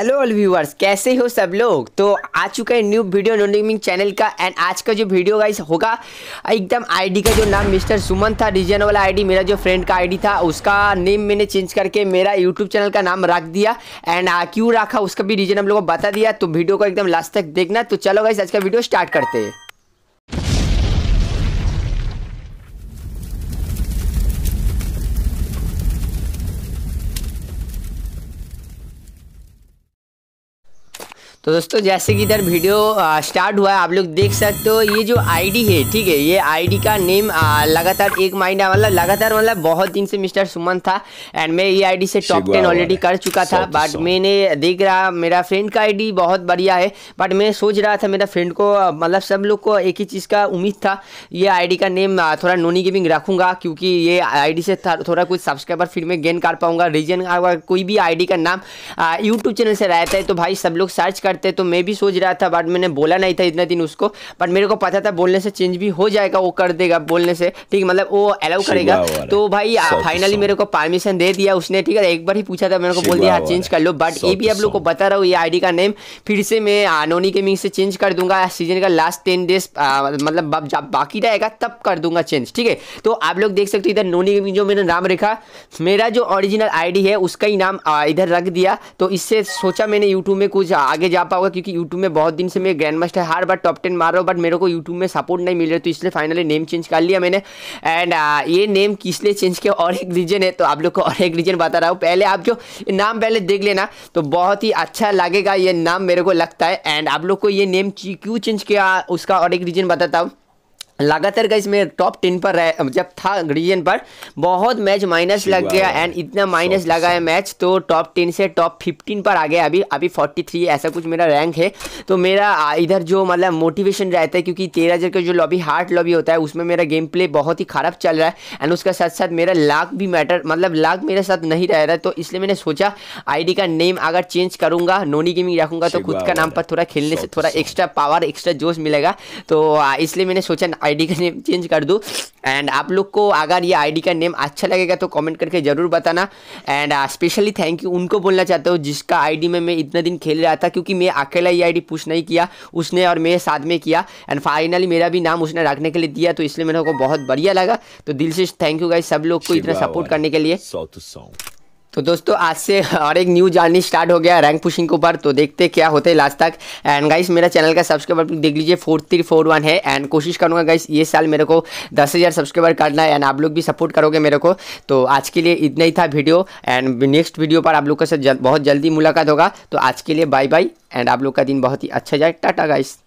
hello all viewers कैसे हो सब लोग तो आ चुका है new video no naming channel का एंड आज का जो वीडियो गाइस होगा एकदम आईडी का जो नाम मिस्टर सुमन था रीजन वाला आईडी मेरा जो फ्रेंड का आईडी था उसका नेम मैंने चेंज करके मेरा यूट्यूब चैनल का नाम रख दिया एंड क्यों रखा उसका भी रीज़न हम लोग को बता दिया तो वीडियो को एकदम लास्ट तक देखना तो चलो गाइस आज का वीडियो स्टार्ट करते हैं तो दोस्तों जैसे कि इधर वीडियो स्टार्ट हुआ है आप लोग देख सकते हो ये जो आईडी है ठीक है ये आईडी का नेम लगातार एक महीना मतलब लगातार मतलब बहुत दिन से मिस्टर सुमन था एंड मैं ये आईडी से टॉप टेन ऑलरेडी कर चुका था बट मैंने देख रहा मेरा फ्रेंड का आईडी बहुत बढ़िया है बट मैं सोच रहा था मेरा फ्रेंड को मतलब सब लोग को एक ही चीज़ का उम्मीद था ये आई का नेम थोड़ा नोनी गेमिंग रखूँगा क्योंकि ये आई से थोड़ा कुछ सब्सक्राइबर फिर मैं गेन कर पाऊँगा रीजन कोई भी आई का नाम यूट्यूब चैनल से रहता है तो भाई सब लोग सर्च कर करते तो मैं भी सोच रहा था बट मैंने बोला नहीं था इतने दिन उसको बट मेरे को पता था बोलने से चेंज भी हो जाएगा वो कर देगा बोलने से ठीक मतलब वो अलाउ करेगा तो भाई फाइनली मेरे को परमिशन दे दिया उसने ठीक है एक बार ही पूछा था मेरे को बोल दिया हाँ चेंज कर लो बट ये भी आप लोग को बता रहा हूँ ये आई का नेम फिर से मैं नोनी गेमिंग से चेंज कर दूंगा सीजन का लास्ट टेन डेज मतलब जब बाकी रहेगा तब कर दूंगा चेंज ठीक है तो आप लोग देख सकते हो इधर नोनी गेमिंग जो मैंने नाम रखा मेरा जो ओरिजिनल आईडी है उसका ही नाम इधर रख दिया तो इससे सोचा मैंने यूट्यूब में कुछ आगे जा जा पाऊंगा क्योंकि यूट्यूब में बहुत दिन से मैं ग्रैंड मास्टर हर बार टॉप टेन मार रहा हूँ बट मेरे को यूट्यूब में सपोर्ट नहीं मिल रहा तो इसलिए फाइनली नेम चेंज कर लिया मैंने एंड ये नेम किस लिए चेंज किया और एक रीजन है तो आप लोग को और एक रीजन बता रहा हूँ पहले आप जो नाम पहले देख लेना तो बहुत ही अच्छा लगेगा ये नाम मेरे को लगता है एंड आप लोग को ये नेम क्यों चेंज किया उसका और एक रीजन बताता हूँ लगातार गई मैं टॉप टेन पर रह जब था रीजन पर बहुत मैच माइनस लग गया एंड इतना माइनस लगा है मैच तो टॉप टेन से टॉप फिफ्टीन पर आ गया अभी अभी फोर्टी थ्री ऐसा कुछ मेरा रैंक है तो मेरा इधर जो मतलब मोटिवेशन रहता है क्योंकि तेरह हज़ार का जो लॉबी हार्ड लॉबी होता है उसमें मेरा गेम प्ले बहुत ही ख़राब चल रहा है एंड उसके साथ साथ मेरा लाख भी मैटर मतलब लाख मेरे साथ नहीं रह रहा है तो इसलिए मैंने सोचा आई का नेम अगर चेंज करूँगा नोनी गेमिंग रखूँगा तो खुद का नाम पर थोड़ा खेलने से थोड़ा एक्स्ट्रा पावर एक्स्ट्रा जोश मिलेगा तो इसलिए मैंने सोचा आईडी का नेम चेंज कर दूँ एंड आप लोग को अगर ये आईडी का नेम अच्छा लगेगा तो कमेंट करके ज़रूर बताना एंड स्पेशली थैंक यू उनको बोलना चाहता हूँ जिसका आईडी में मैं इतना दिन खेल रहा था क्योंकि मैं अकेला ये आईडी पुश नहीं किया उसने और मैं साथ में किया एंड फाइनली मेरा भी नाम उसने रखने के लिए दिया तो इसलिए मेरे को बहुत बढ़िया लगा तो दिल से थैंक यू गाई सब लोग को इतना सपोर्ट करने के लिए तो दोस्तों आज से और एक न्यू जर्नी स्टार्ट हो गया रैंक पुशिंग के ऊपर तो देखते क्या होते हैं लास्ट तक एंड गाइस मेरा चैनल का सब्सक्राइबर देख लीजिए फोर थ्री फोर वन है एंड कोशिश करूँगा गाइस ये साल मेरे को दस हज़ार सब्सक्राइबर करना है एंड आप लोग भी सपोर्ट करोगे मेरे को तो आज के लिए इतना ही था वीडियो एंड नेक्स्ट वीडियो पर आप लोग का साथ जल, बहुत जल्दी मुलाकात होगा तो आज के लिए बाय बाय एंड आप लोग का दिन बहुत ही अच्छा जाए टाटा गाइस